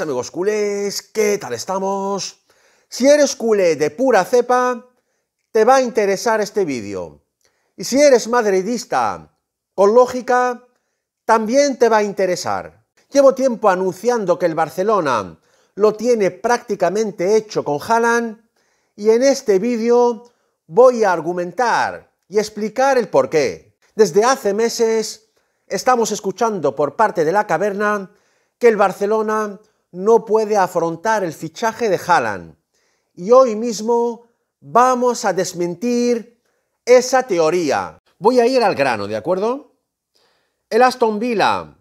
amigos culés, ¿qué tal estamos? Si eres culé de pura cepa, te va a interesar este vídeo. Y si eres madridista con lógica, también te va a interesar. Llevo tiempo anunciando que el Barcelona lo tiene prácticamente hecho con Haaland y en este vídeo voy a argumentar y explicar el porqué. Desde hace meses estamos escuchando por parte de la caverna que el Barcelona no puede afrontar el fichaje de Haaland. Y hoy mismo vamos a desmentir esa teoría. Voy a ir al grano, ¿de acuerdo? El Aston Villa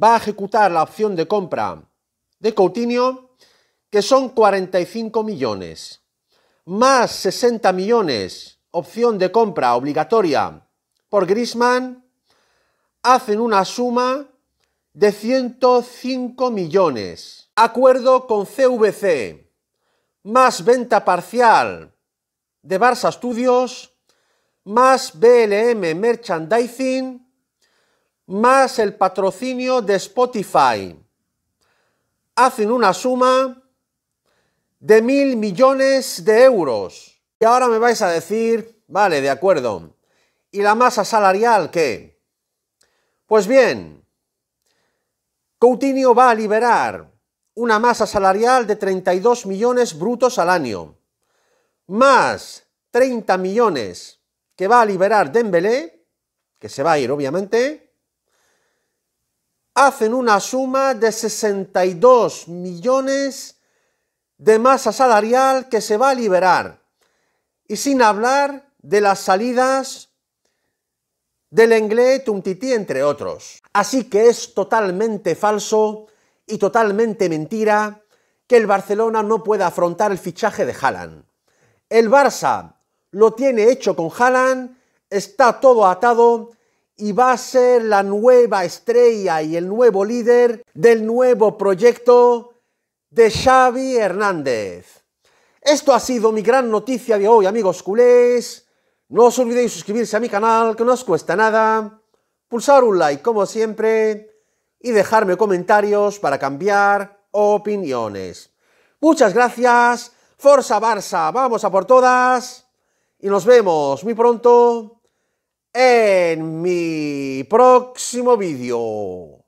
va a ejecutar la opción de compra de Coutinho, que son 45 millones, más 60 millones, opción de compra obligatoria por Griezmann hacen una suma de 105 millones. Acuerdo con CVC, más venta parcial de Barça Studios, más BLM Merchandising, más el patrocinio de Spotify. Hacen una suma de mil millones de euros. Y ahora me vais a decir, vale, de acuerdo. ¿Y la masa salarial qué? Pues bien, Coutinho va a liberar una masa salarial de 32 millones brutos al año, más 30 millones que va a liberar Dembélé, que se va a ir obviamente, hacen una suma de 62 millones de masa salarial que se va a liberar. Y sin hablar de las salidas del Lenglet Umtiti, entre otros. Así que es totalmente falso y totalmente mentira que el Barcelona no pueda afrontar el fichaje de Haaland. El Barça lo tiene hecho con Haaland, está todo atado y va a ser la nueva estrella y el nuevo líder del nuevo proyecto de Xavi Hernández. Esto ha sido mi gran noticia de hoy, amigos culés. No os olvidéis suscribirse a mi canal, que no os cuesta nada, pulsar un like como siempre y dejarme comentarios para cambiar opiniones. Muchas gracias, Forza Barça, vamos a por todas y nos vemos muy pronto en mi próximo vídeo.